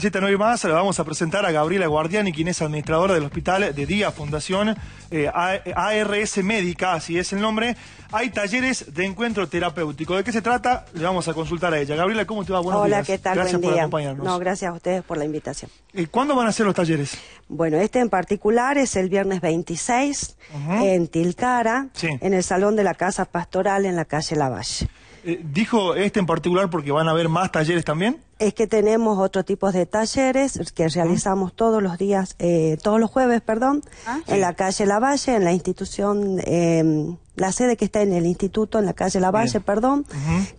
de No más, le vamos a presentar a Gabriela Guardiani, quien es administradora del hospital de día Fundación eh, ARS Médica, así es el nombre. Hay talleres de encuentro terapéutico. ¿De qué se trata? Le vamos a consultar a ella. Gabriela, ¿cómo te va? Buenos Hola, ¿qué tal? Gracias por acompañarnos. No, gracias a ustedes por la invitación. ¿Y cuándo van a ser los talleres? Bueno, este en particular es el viernes 26 en Tiltara, en el Salón de la Casa Pastoral en la calle Lavalle. Eh, dijo este en particular porque van a haber más talleres también. Es que tenemos otro tipo de talleres que realizamos todos los días, eh, todos los jueves, perdón, ah, en la calle Lavalle, en la institución, em, la sede que está en el instituto, en la calle Lavalle, perdón,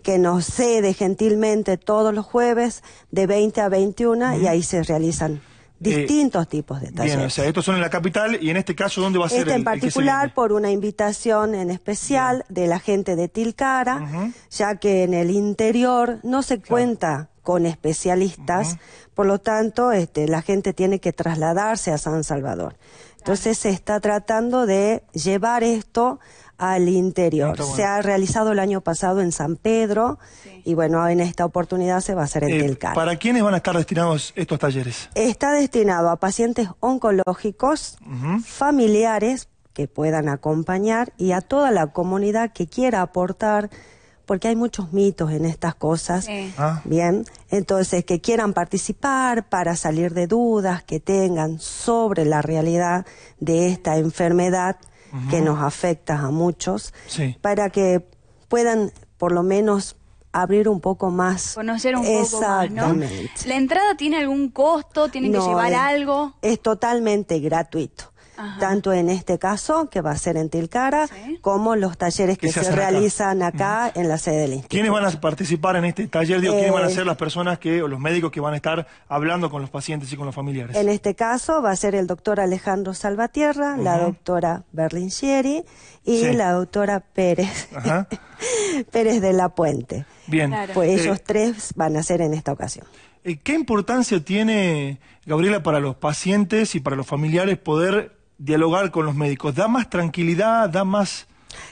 que nos cede gentilmente todos los jueves de 20 a 21 y ahí se realizan Distintos tipos de talleres. Bien, o sea, estos son en la capital y en este caso, ¿dónde va a ser este en particular por una invitación en especial de la gente de Tilcara, ya que en el interior no se cuenta con especialistas, por lo tanto, este, la gente tiene que trasladarse a San Salvador. Entonces se está tratando de llevar esto al interior. Ah, se ha realizado el año pasado en San Pedro y bueno, en esta oportunidad se va a hacer en eh, El CAR. ¿Para quiénes van a estar destinados estos talleres? Está destinado a pacientes oncológicos, familiares que puedan acompañar y a toda la comunidad que quiera aportar porque hay muchos mitos en estas cosas. Ah. Bien, entonces que quieran participar para salir de dudas que tengan sobre la realidad de esta enfermedad que nos afecta a muchos, para que puedan por lo menos abrir un poco más. Conocer un poco más, ¿La entrada tiene algún costo? ¿Tienen que llevar algo? Es totalmente gratuito tanto en este caso, que va a ser en Tilcara, como los talleres que se, realizan acá, en la sede del instituto. ¿Quiénes van a participar en este taller? ¿Quiénes van a eh, ser las personas que, o los médicos que van a estar hablando con los pacientes y con los familiares? En este caso va a ser el doctor Alejandro Salvatierra, la doctora Berlingieri y la doctora Pérez, Pérez de la Puente. Bien. Pues eh, ellos tres van a ser en esta ocasión. Eh, ¿Qué importancia tiene, Gabriela, para los pacientes y para los familiares poder dialogar con los médicos, da más tranquilidad, da más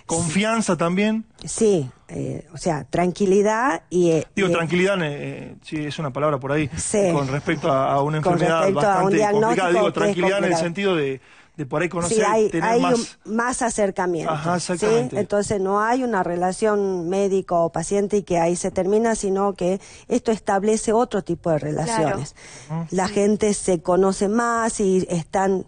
confianza también. Sí, eh, o sea, tranquilidad y... Eh, Digo, tranquilidad, eh, sí, es una palabra por ahí, con respecto a, una enfermedad bastante complicada. Digo, tranquilidad en el sentido de, por ahí conocer, hay, tener hay más... más acercamiento. Ajá, ¿sí? Entonces no hay una relación médico paciente y que ahí se termina, sino que esto establece otro tipo de relaciones. La gente se conoce más y están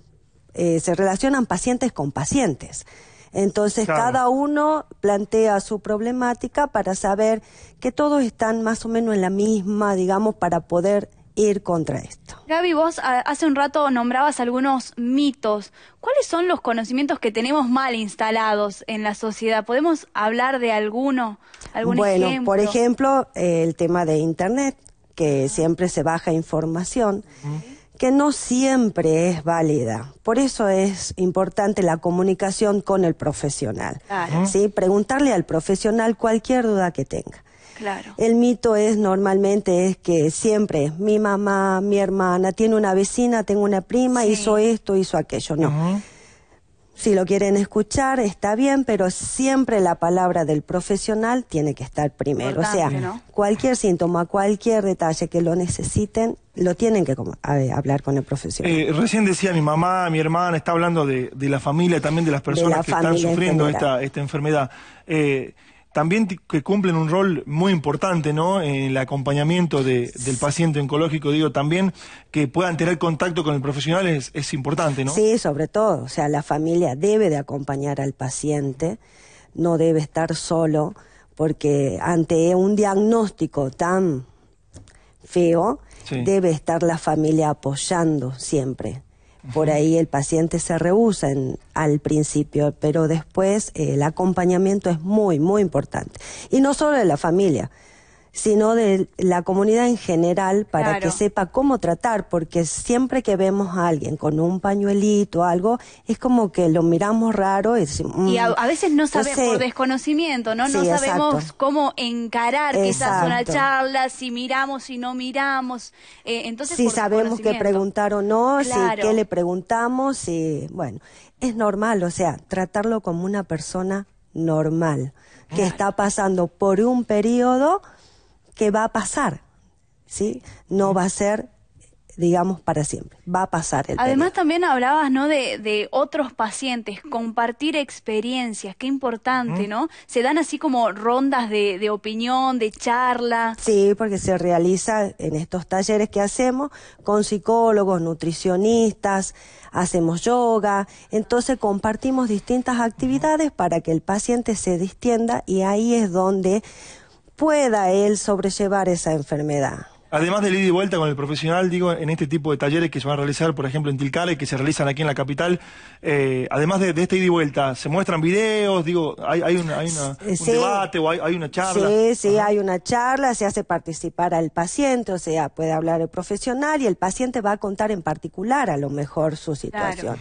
eh, se relacionan pacientes con pacientes. Entonces cada uno plantea su problemática para saber que todos están más o menos en la misma, digamos, para poder ir contra esto. Gaby, vos ah, hace un rato nombrabas algunos mitos. ¿Cuáles son los conocimientos que tenemos mal instalados en la sociedad? ¿Podemos hablar de alguno? Algún bueno, por ejemplo, el tema de Internet, que siempre se baja información que no siempre es válida. Por eso es importante la comunicación con el profesional. ¿sí? Preguntarle al profesional cualquier duda que tenga. Claro. El mito es normalmente es que siempre mi mamá, mi hermana, tiene una vecina, tengo una prima, hizo esto, hizo aquello. No. Si lo quieren escuchar, está bien, pero siempre la palabra del profesional tiene que estar primero. o sea, cualquier síntoma, cualquier detalle que lo necesiten, lo tienen que eh, hablar con el profesional. Eh, recién decía mi mamá, mi hermana, está hablando de, la familia, también de las personas que están sufriendo esta, enfermedad. Eh, también que cumplen un rol muy importante, ¿no? En el acompañamiento del paciente oncológico, digo, también que puedan tener contacto con el profesional es, importante, ¿no? Sí, sobre todo, o sea, la familia debe de acompañar al paciente, no debe estar solo, porque ante un diagnóstico tan feo, debe estar la familia apoyando siempre. Por ahí el paciente se rehúsa al principio, pero después eh, el acompañamiento es muy, muy importante. Y no solo de la familia, sino de la comunidad en general para que sepa cómo tratar, porque siempre que vemos a alguien con un pañuelito o algo, es como que lo miramos raro y mm, a, veces no sabemos, por desconocimiento, ¿no? no sabemos cómo encarar quizás una charla, si miramos, si no miramos. Eh, entonces, si sabemos qué preguntar o no, qué le preguntamos, si... Bueno, es normal, o sea, tratarlo como una persona normal, que está pasando por un periodo que va a pasar, ¿sí? No va a ser digamos, para siempre. Va a pasar el Además, también hablabas, ¿no?, de, otros pacientes, compartir experiencias, qué importante, mm. ¿no? Se dan así como rondas de, de, opinión, de charla. Sí, porque se realiza en estos talleres que hacemos con psicólogos, nutricionistas, hacemos yoga, entonces compartimos distintas actividades para que el paciente se distienda y ahí es donde pueda él sobrellevar esa enfermedad. Además del ida y vuelta con el profesional, digo, en este tipo de talleres que se van a realizar, por ejemplo, en Tilcale, que se realizan aquí en la capital, eh, además de, de este ida y vuelta, ¿se muestran videos? Digo, ¿hay, una, un debate o hay, una charla? Sí, sí, hay una charla, se hace participar al paciente, o sea, puede hablar el profesional y el paciente va a contar en particular a lo mejor su situación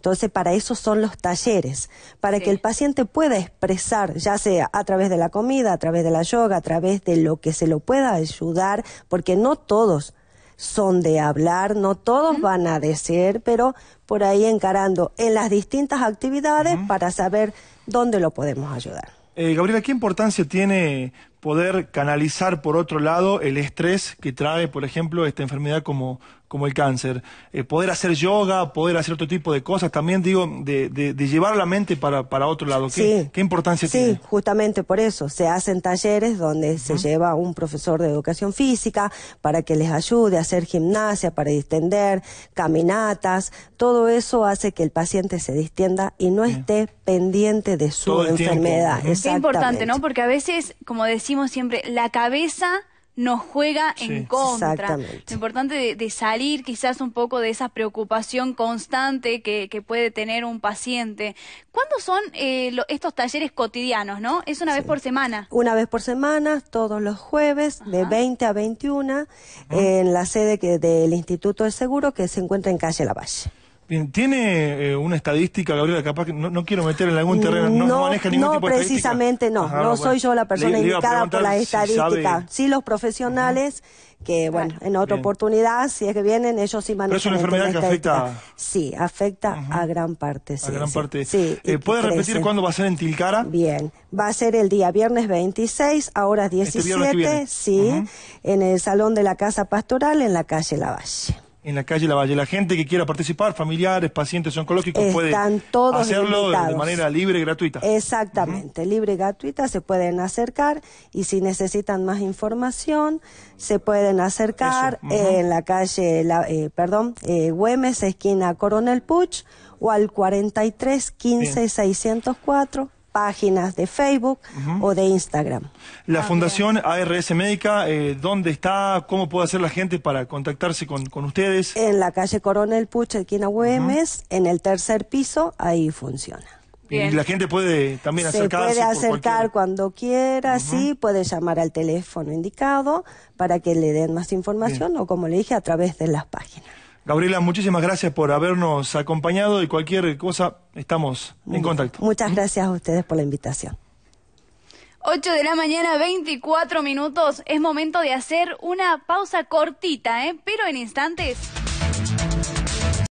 Entonces, para eso son los talleres, para que el paciente pueda expresar, ya sea a través de la comida, a través de la yoga, a través de lo que se lo pueda ayudar porque no todos son de hablar, no todos van a decir, pero por ahí encarando en las distintas actividades para saber dónde lo podemos ayudar. Eh, Gabriela, ¿qué importancia tiene poder canalizar por otro lado el estrés que trae, por ejemplo, esta enfermedad como, como el cáncer. Eh, poder hacer yoga, poder hacer otro tipo de cosas, también digo, de, llevar la mente para, para otro lado. ¿Qué, sí. ¿qué importancia tiene? Sí, justamente por eso. Se hacen talleres donde se lleva un profesor de educación física para que les ayude a hacer gimnasia, para distender, caminatas. Todo eso hace que el paciente se distienda y no esté pendiente de su enfermedad. Es importante, ¿no? Porque a veces, como decía, decimos siempre, la cabeza nos juega en contra. Es importante de, salir quizás un poco de esa preocupación constante que, puede tener un paciente. ¿Cuándo son eh, estos talleres cotidianos, no? Es una vez por semana. Una vez por semana, todos los jueves, de 20 a 21, en la sede del Instituto de Seguro que se encuentra en Calle La Valle. Bien, ¿tiene eh, una estadística, Gabriela? Capaz que no, quiero meter en algún terreno, no, maneja ningún no, tipo de precisamente no, no soy yo la persona indicada por la estadística, sí, los profesionales, que bueno, en otra oportunidad, si es que vienen, ellos sí manejan. Pero es una enfermedad que afecta. Sí, afecta a gran parte. Sí, a gran parte. Eh, ¿Puede repetir cuándo va a ser en Tilcara? Bien, va a ser el día viernes 26 a horas 17, sí, en el Salón de la Casa Pastoral en la calle Lavalle en la calle La Valle. La gente que quiera participar, familiares, pacientes oncológicos, pueden hacerlo de manera libre y gratuita. Exactamente, libre y gratuita, se pueden acercar y si necesitan más información, se pueden acercar en la calle, la, eh, perdón, eh, Güemes, esquina Coronel Puch, o al 43 15 604 páginas de Facebook o de Instagram. La ah, Fundación ARS Médica, eh, ¿dónde está? ¿Cómo puede hacer la gente para contactarse con, ustedes? En la calle Coronel Puch, esquina Güemes, en el tercer piso, ahí funciona. Y la gente puede también acercarse. Se puede acercar cuando quiera, sí, puede llamar al teléfono indicado para que le den más información o, como le dije, a través de las páginas. Gabriela, muchísimas gracias por habernos acompañado y cualquier cosa estamos en contacto. Muchas gracias a ustedes por la invitación. 8 de la mañana, 24 minutos. Es momento de hacer una pausa cortita, ¿eh? pero en instantes.